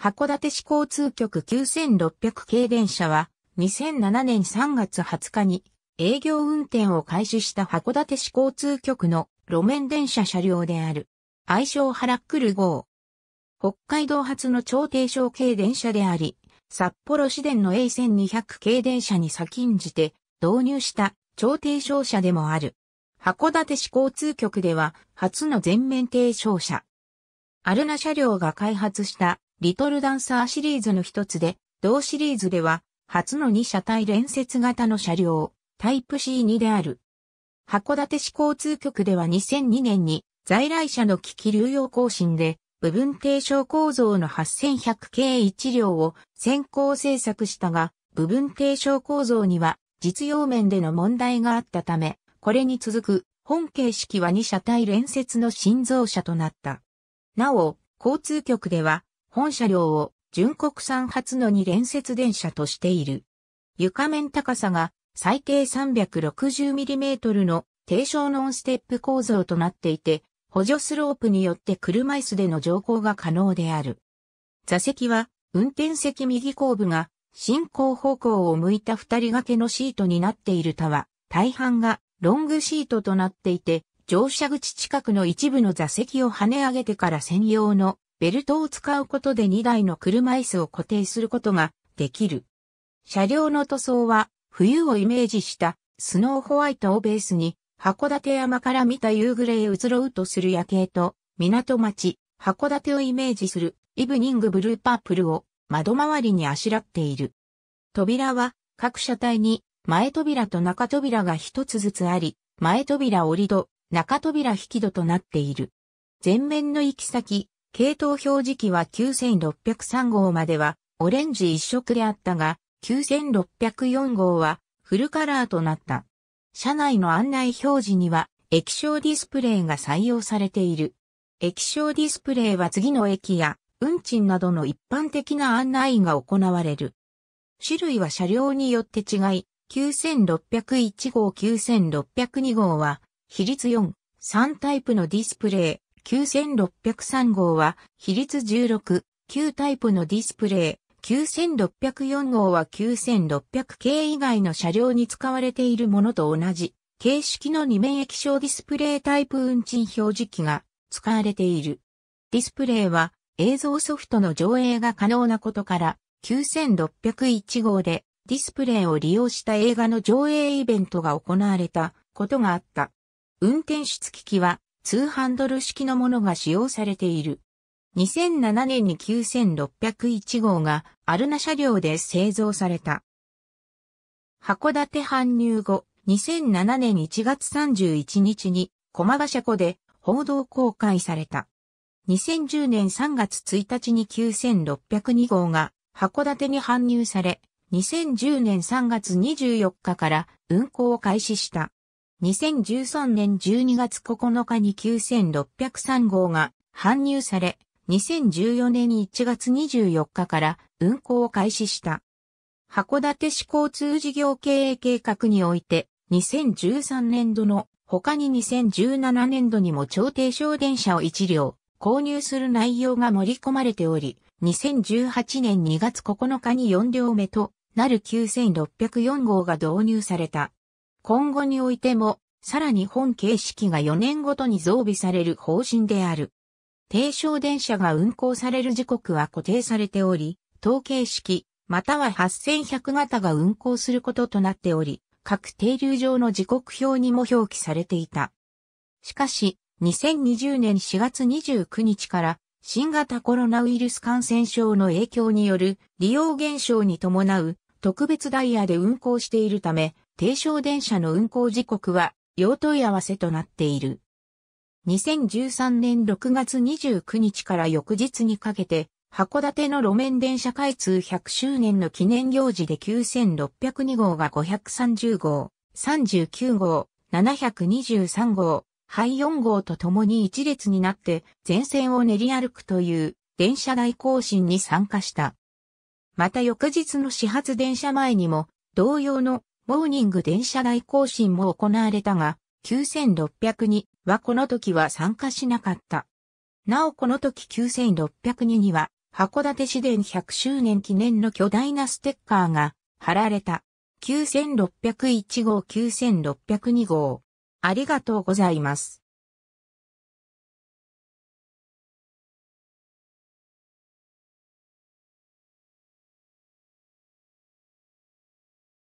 函館市交通局9600系電車は、2007年3月20日に営業運転を開始した函館市交通局の路面電車車両である。愛称ハラックル号。北海道発の超低床系電車であり、札幌市電の A1200 系電車に先んじて導入した超低床車でもある。函館市交通局では初の全面低床車。アルナ車両が開発したリトルダンサーシリーズの一つで、同シリーズでは、初の2車体連接型の車両、タイプ C2 である。函館市交通局では2002年に、在来車の機器流用更新で、部分低床構造の8100系1両を先行制作したが、部分低床構造には実用面での問題があったため、これに続く本形式は2車体連接の新造車となった。なお、交通局では本車両を純国産初の2連接電車としている。床面高さが最低 360mm の低床ノンステップ構造となっていて、補助スロープによって車椅子での乗降が可能である。座席は運転席右後部が進行方向を向いた二人掛けのシートになっている他は、大半がロングシートとなっていて、乗車口近くの一部の座席を跳ね上げてから専用のベルトを使うことで2台の車椅子を固定することができる。車両の塗装は冬をイメージしたスノーホワイトをベースに函館山から見た夕暮れへ移ろうとする夜景と港町函館をイメージするイブニングブルーパープルを窓周りにあしらっている。扉は各車体に前扉と中扉が一つずつあり、前扉折り戸、中扉引き戸となっている。前面の行き先、系統表示器は9603号まではオレンジ一色であったが、9604号はフルカラーとなった。車内の案内表示には液晶ディスプレイが採用されている。液晶ディスプレイは次の駅や運賃などの一般的な案内が行われる。種類は車両によって違い、9601号9602号は比率4、3タイプのディスプレイ、9603号は比率16、旧タイプのディスプレイ。9604号は9600系以外の車両に使われているものと同じ、形式の二面液晶ディスプレイタイプ運賃表示機が使われている。ディスプレイは映像ソフトの上映が可能なことから、9601号でディスプレイを利用した映画の上映イベントが行われたことがあった。運転室機器は2ハンドル式のものが使用されている。2007年に9601号がアルナ車両で製造された。函館搬入後、2007年1月31日に駒ヶ車庫で報道公開された。2010年3月1日に9602号が函館に搬入され、2010年3月24日から運行を開始した。2013年12月9日に9603号が搬入され、2014年1月24日から運行を開始した。函館市交通事業経営計画において、2013年度の他に2017年度にも超低省電車を1両購入する内容が盛り込まれており、2018年2月9日に4両目となる9604号が導入された。今後においても、さらに本形式が4年ごとに増備される方針である。低床電車が運行される時刻は固定されており、統計式、または8100型が運行することとなっており、各停留場の時刻表にも表記されていた。しかし、2020年4月29日から新型コロナウイルス感染症の影響による利用減少に伴う特別ダイヤで運行しているため、低床電車の運行時刻は用問い合わせとなっている。2013年6月29日から翌日にかけて、函館の路面電車開通100周年の記念行事で9602号が530号、39号、723号、廃4号と共に一列になって全線を練り歩くという電車代行進に参加した。また翌日の始発電車前にも同様のモーニング電車内更新も行われたが、9 6 0 2はこの時は参加しなかった。なおこの時9 6 0 2には、函館市電100周年記念の巨大なステッカーが貼られた。9601号9602号。ありがとうございます。